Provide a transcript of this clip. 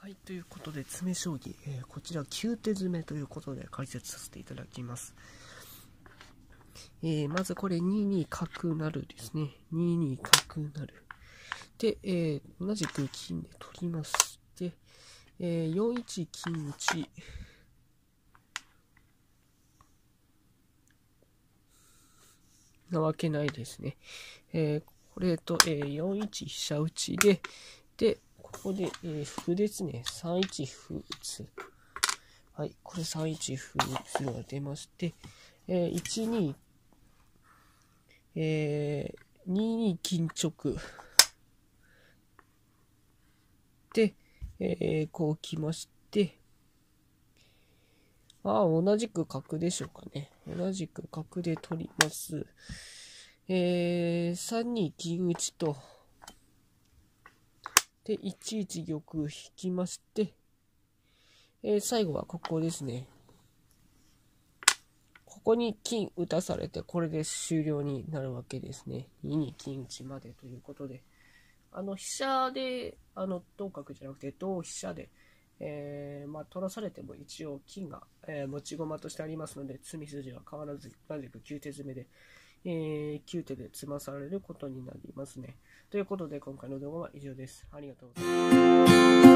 はい、ということで、詰将棋、えー、こちら9手詰めということで解説させていただきます。えー、まずこれ2二角成ですね。2二角成。で、えー、同じく金で取りまして、え4一金打ち。なわけないですね。えこれと、え4一飛車打ちで、で、ここで、えー、歩ですね。3一歩打つ。はい。これ3一歩打つが出まして、えー、1二、えー、2二金直。で、えー、こう来まして、ああ、同じく角でしょうかね。同じく角で取ります。えー、3二金打ちと、で、1一玉引きまして、えー、最後はここですね。ここに金打たされて、これで終了になるわけですね。2に金打ちまでということで。あの、飛車で、あの、同角じゃなくて、同飛車で、えー、まあ、取らされても一応金が、えー、持ち駒としてありますので、詰み筋は変わらず、なぜか9手詰めで、えー、9手で詰まされることになりますね。ということで、今回の動画は以上です。ありがとうございます。